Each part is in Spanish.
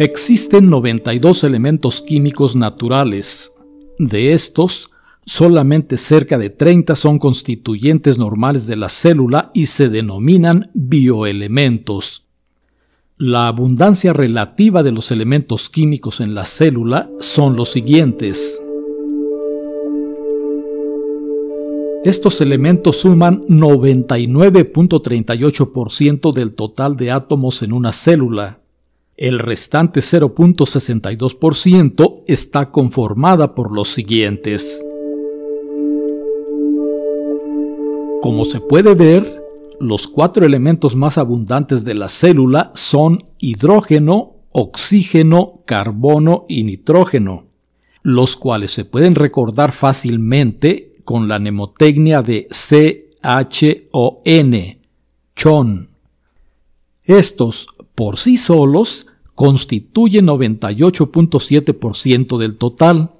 Existen 92 elementos químicos naturales. De estos, solamente cerca de 30 son constituyentes normales de la célula y se denominan bioelementos. La abundancia relativa de los elementos químicos en la célula son los siguientes. Estos elementos suman 99.38% del total de átomos en una célula. El restante 0.62% está conformada por los siguientes. Como se puede ver, los cuatro elementos más abundantes de la célula son hidrógeno, oxígeno, carbono y nitrógeno, los cuales se pueden recordar fácilmente con la mnemotecnia de CHON, chon. Estos, por sí solos, constituye 98.7% del total,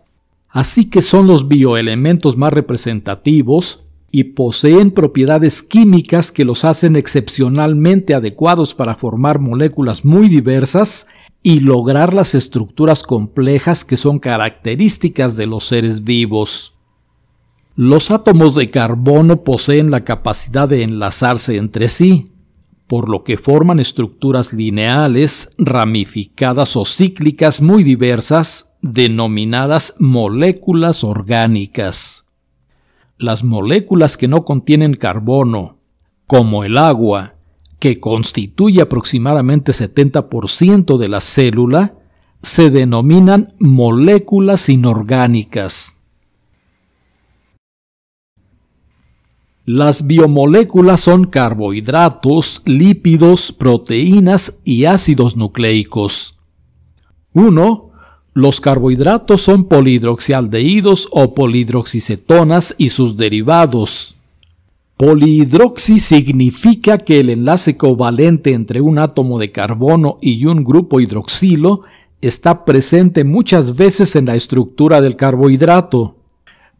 así que son los bioelementos más representativos y poseen propiedades químicas que los hacen excepcionalmente adecuados para formar moléculas muy diversas y lograr las estructuras complejas que son características de los seres vivos. Los átomos de carbono poseen la capacidad de enlazarse entre sí, por lo que forman estructuras lineales, ramificadas o cíclicas muy diversas, denominadas moléculas orgánicas. Las moléculas que no contienen carbono, como el agua, que constituye aproximadamente 70% de la célula, se denominan moléculas inorgánicas. Las biomoléculas son carbohidratos, lípidos, proteínas y ácidos nucleicos. 1. Los carbohidratos son polihidroxialdehídos o polihidroxicetonas y sus derivados. Polihidroxi significa que el enlace covalente entre un átomo de carbono y un grupo hidroxilo está presente muchas veces en la estructura del carbohidrato.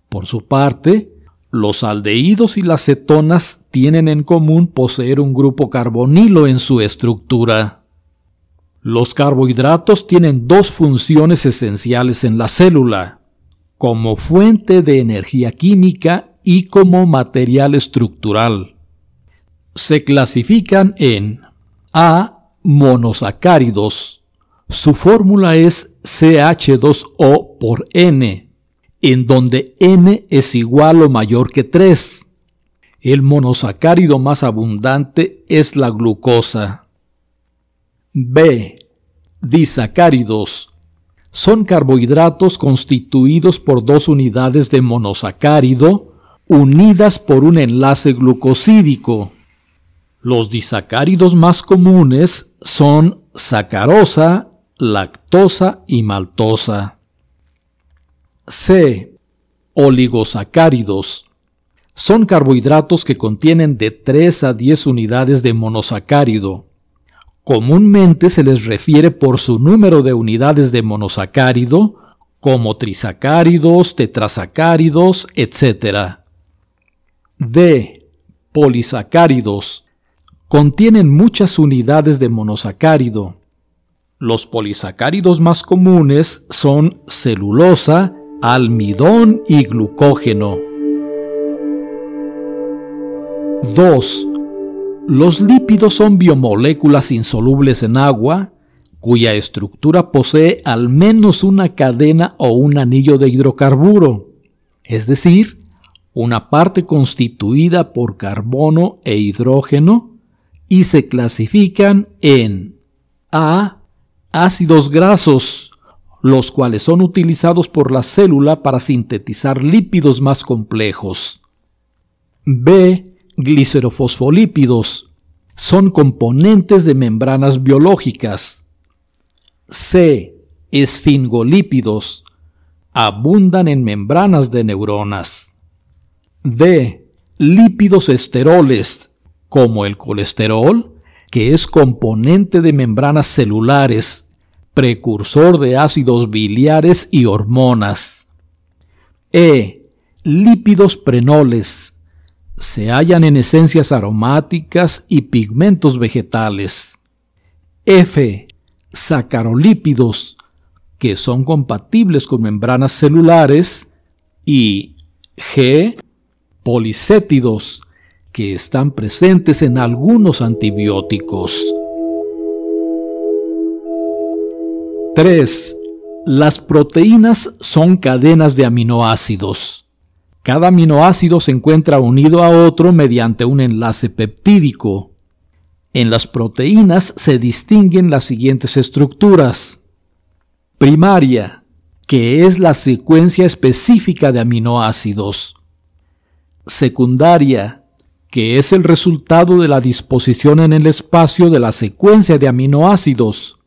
Por su parte, los aldehídos y las cetonas tienen en común poseer un grupo carbonilo en su estructura. Los carbohidratos tienen dos funciones esenciales en la célula, como fuente de energía química y como material estructural. Se clasifican en A. Monosacáridos. Su fórmula es CH2O por N en donde n es igual o mayor que 3. El monosacárido más abundante es la glucosa. B. Disacáridos. Son carbohidratos constituidos por dos unidades de monosacárido unidas por un enlace glucosídico. Los disacáridos más comunes son sacarosa, lactosa y maltosa. C. Oligosacáridos. Son carbohidratos que contienen de 3 a 10 unidades de monosacárido. Comúnmente se les refiere por su número de unidades de monosacárido, como trisacáridos, tetrasacáridos, etc. D. Polisacáridos. Contienen muchas unidades de monosacárido. Los polisacáridos más comunes son celulosa, almidón y glucógeno. 2. Los lípidos son biomoléculas insolubles en agua cuya estructura posee al menos una cadena o un anillo de hidrocarburo, es decir, una parte constituida por carbono e hidrógeno, y se clasifican en A. Ácidos grasos, los cuales son utilizados por la célula para sintetizar lípidos más complejos. B. Glicerofosfolípidos. Son componentes de membranas biológicas. C. Esfingolípidos. Abundan en membranas de neuronas. D. Lípidos esteroles, como el colesterol, que es componente de membranas celulares precursor de ácidos biliares y hormonas. E. Lípidos prenoles. Se hallan en esencias aromáticas y pigmentos vegetales. F. Sacarolípidos, que son compatibles con membranas celulares. Y G. Policétidos, que están presentes en algunos antibióticos. 3. Las proteínas son cadenas de aminoácidos. Cada aminoácido se encuentra unido a otro mediante un enlace peptídico. En las proteínas se distinguen las siguientes estructuras. Primaria, que es la secuencia específica de aminoácidos. Secundaria, que es el resultado de la disposición en el espacio de la secuencia de aminoácidos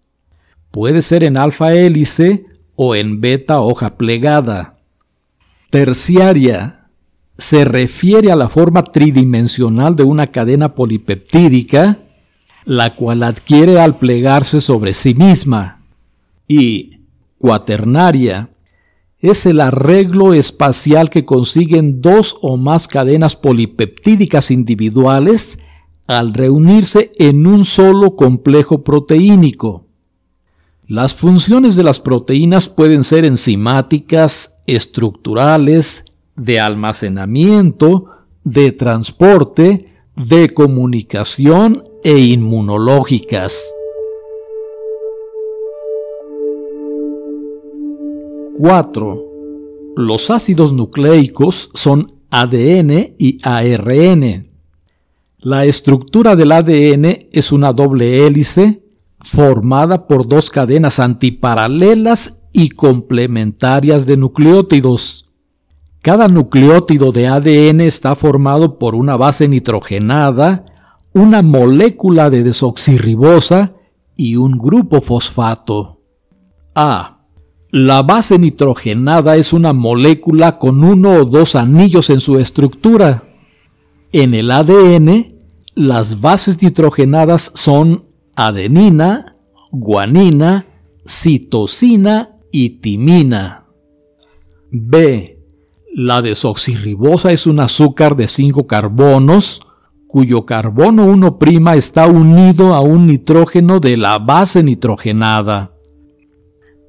Puede ser en alfa hélice o en beta hoja plegada. Terciaria se refiere a la forma tridimensional de una cadena polipeptídica, la cual adquiere al plegarse sobre sí misma. Y cuaternaria es el arreglo espacial que consiguen dos o más cadenas polipeptídicas individuales al reunirse en un solo complejo proteínico. Las funciones de las proteínas pueden ser enzimáticas, estructurales, de almacenamiento, de transporte, de comunicación e inmunológicas. ¡4! Los ácidos nucleicos son ADN y ARN. La estructura del ADN es una doble hélice formada por dos cadenas antiparalelas y complementarias de nucleótidos. Cada nucleótido de ADN está formado por una base nitrogenada, una molécula de desoxirribosa y un grupo fosfato. A. La base nitrogenada es una molécula con uno o dos anillos en su estructura. En el ADN, las bases nitrogenadas son adenina, guanina, citosina y timina. B. La desoxirribosa es un azúcar de 5 carbonos cuyo carbono 1' está unido a un nitrógeno de la base nitrogenada.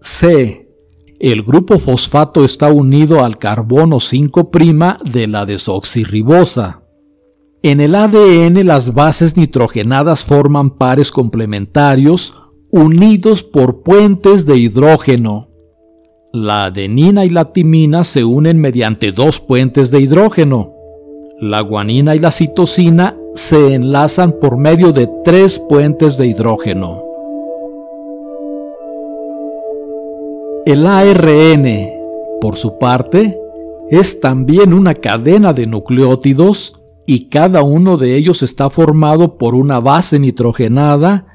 C. El grupo fosfato está unido al carbono 5' de la desoxirribosa. En el ADN las bases nitrogenadas forman pares complementarios unidos por puentes de hidrógeno. La adenina y la timina se unen mediante dos puentes de hidrógeno. La guanina y la citosina se enlazan por medio de tres puentes de hidrógeno. El ARN, por su parte, es también una cadena de nucleótidos y cada uno de ellos está formado por una base nitrogenada,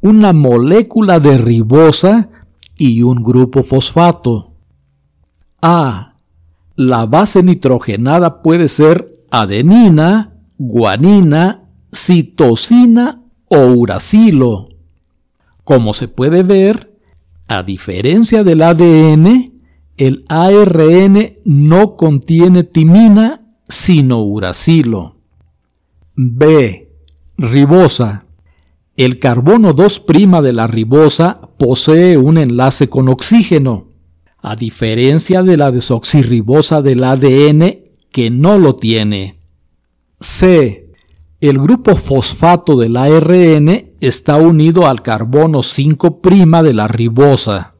una molécula de ribosa y un grupo fosfato. A. La base nitrogenada puede ser adenina, guanina, citosina o uracilo. Como se puede ver, a diferencia del ADN, el ARN no contiene timina sino uracilo. B. Ribosa. El carbono 2' de la ribosa posee un enlace con oxígeno, a diferencia de la desoxirribosa del ADN que no lo tiene. C. El grupo fosfato del ARN está unido al carbono 5' de la ribosa.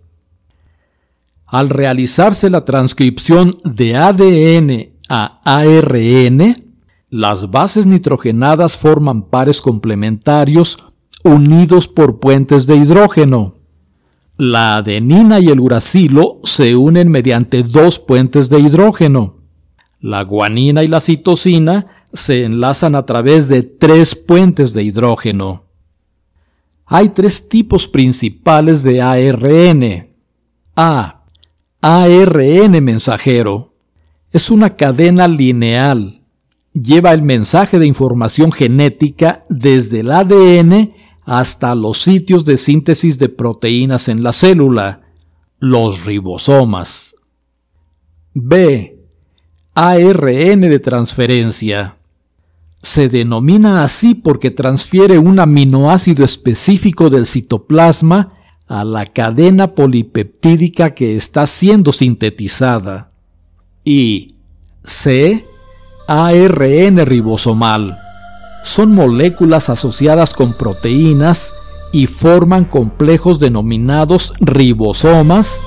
Al realizarse la transcripción de ADN a ARN, las bases nitrogenadas forman pares complementarios unidos por puentes de hidrógeno. La adenina y el uracilo se unen mediante dos puentes de hidrógeno. La guanina y la citosina se enlazan a través de tres puentes de hidrógeno. Hay tres tipos principales de ARN. A. ARN mensajero. Es una cadena lineal lleva el mensaje de información genética desde el ADN hasta los sitios de síntesis de proteínas en la célula, los ribosomas. B. ARN de transferencia. Se denomina así porque transfiere un aminoácido específico del citoplasma a la cadena polipeptídica que está siendo sintetizada. Y C ARN ribosomal. Son moléculas asociadas con proteínas y forman complejos denominados ribosomas,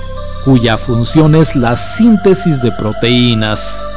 cuya función es la síntesis de proteínas.